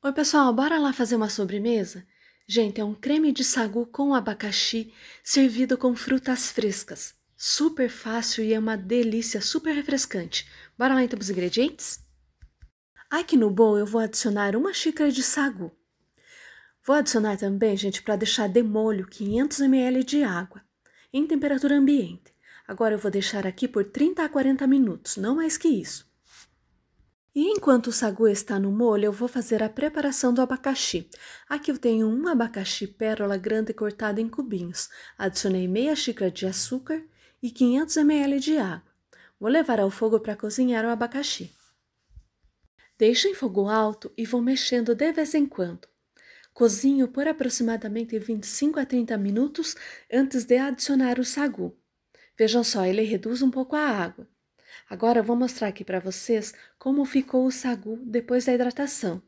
Oi, pessoal, bora lá fazer uma sobremesa? Gente, é um creme de sagu com abacaxi servido com frutas frescas. Super fácil e é uma delícia, super refrescante. Bora lá então os ingredientes? Aqui no bowl eu vou adicionar uma xícara de sagu. Vou adicionar também, gente, para deixar de molho, 500 ml de água em temperatura ambiente. Agora eu vou deixar aqui por 30 a 40 minutos, não mais que isso. E enquanto o sagu está no molho, eu vou fazer a preparação do abacaxi. Aqui eu tenho um abacaxi pérola grande cortado em cubinhos. Adicionei meia xícara de açúcar e 500 ml de água. Vou levar ao fogo para cozinhar o abacaxi. Deixo em fogo alto e vou mexendo de vez em quando. Cozinho por aproximadamente 25 a 30 minutos antes de adicionar o sagu. Vejam só, ele reduz um pouco a água. Agora eu vou mostrar aqui para vocês como ficou o sagu depois da hidratação.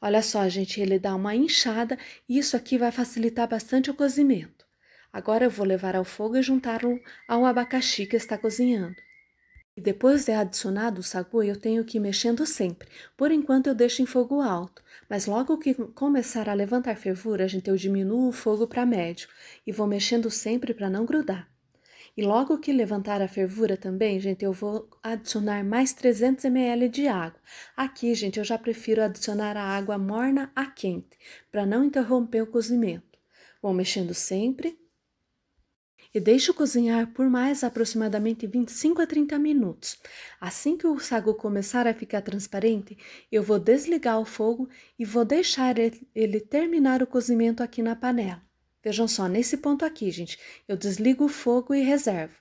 Olha só, gente, ele dá uma inchada e isso aqui vai facilitar bastante o cozimento. Agora eu vou levar ao fogo e juntá-lo ao abacaxi que está cozinhando. E depois de adicionado o sagu, eu tenho que ir mexendo sempre. Por enquanto eu deixo em fogo alto, mas logo que começar a levantar fervura, gente, eu diminuo o fogo para médio e vou mexendo sempre para não grudar. E logo que levantar a fervura também, gente, eu vou adicionar mais 300 ml de água. Aqui, gente, eu já prefiro adicionar a água morna a quente, para não interromper o cozimento. Vou mexendo sempre. E deixo cozinhar por mais aproximadamente 25 a 30 minutos. Assim que o sagu começar a ficar transparente, eu vou desligar o fogo e vou deixar ele terminar o cozimento aqui na panela. Vejam só, nesse ponto aqui, gente, eu desligo o fogo e reservo.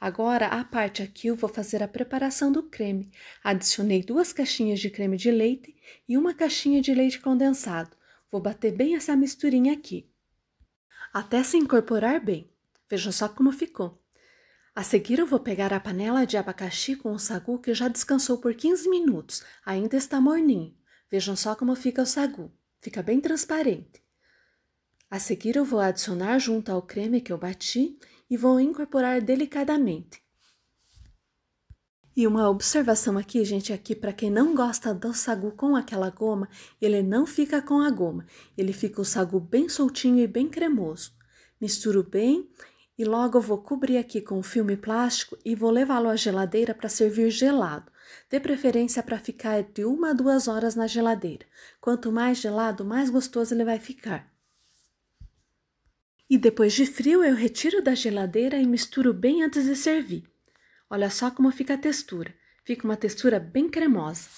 Agora, a parte aqui, eu vou fazer a preparação do creme. Adicionei duas caixinhas de creme de leite e uma caixinha de leite condensado. Vou bater bem essa misturinha aqui, até se incorporar bem. Vejam só como ficou. A seguir, eu vou pegar a panela de abacaxi com o sagu que já descansou por 15 minutos, ainda está morninho. Vejam só como fica o sagu. Fica bem transparente. A seguir eu vou adicionar junto ao creme que eu bati e vou incorporar delicadamente. E uma observação aqui, gente, aqui é para quem não gosta do sagu com aquela goma, ele não fica com a goma. Ele fica o sagu bem soltinho e bem cremoso. Misturo bem e logo eu vou cobrir aqui com filme plástico e vou levá-lo à geladeira para servir gelado. De preferência para ficar de uma a duas horas na geladeira. Quanto mais gelado, mais gostoso ele vai ficar. E depois de frio, eu retiro da geladeira e misturo bem antes de servir. Olha só como fica a textura. Fica uma textura bem cremosa.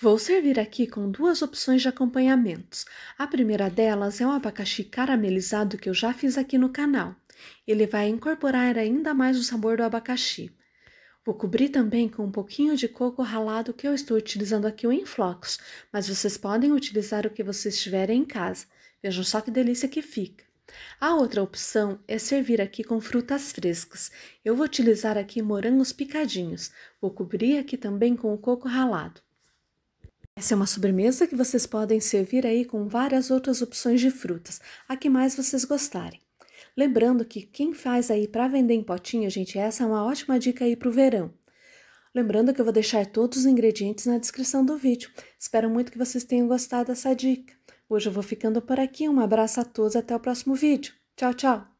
Vou servir aqui com duas opções de acompanhamentos. A primeira delas é um abacaxi caramelizado que eu já fiz aqui no canal. Ele vai incorporar ainda mais o sabor do abacaxi. Vou cobrir também com um pouquinho de coco ralado que eu estou utilizando aqui o flocos, mas vocês podem utilizar o que vocês tiverem em casa. Vejam só que delícia que fica. A outra opção é servir aqui com frutas frescas. Eu vou utilizar aqui morangos picadinhos. Vou cobrir aqui também com o coco ralado. Essa é uma sobremesa que vocês podem servir aí com várias outras opções de frutas, a que mais vocês gostarem. Lembrando que quem faz aí para vender em potinho, gente, essa é uma ótima dica aí para o verão. Lembrando que eu vou deixar todos os ingredientes na descrição do vídeo. Espero muito que vocês tenham gostado dessa dica. Hoje eu vou ficando por aqui. Um abraço a todos, até o próximo vídeo. Tchau, tchau!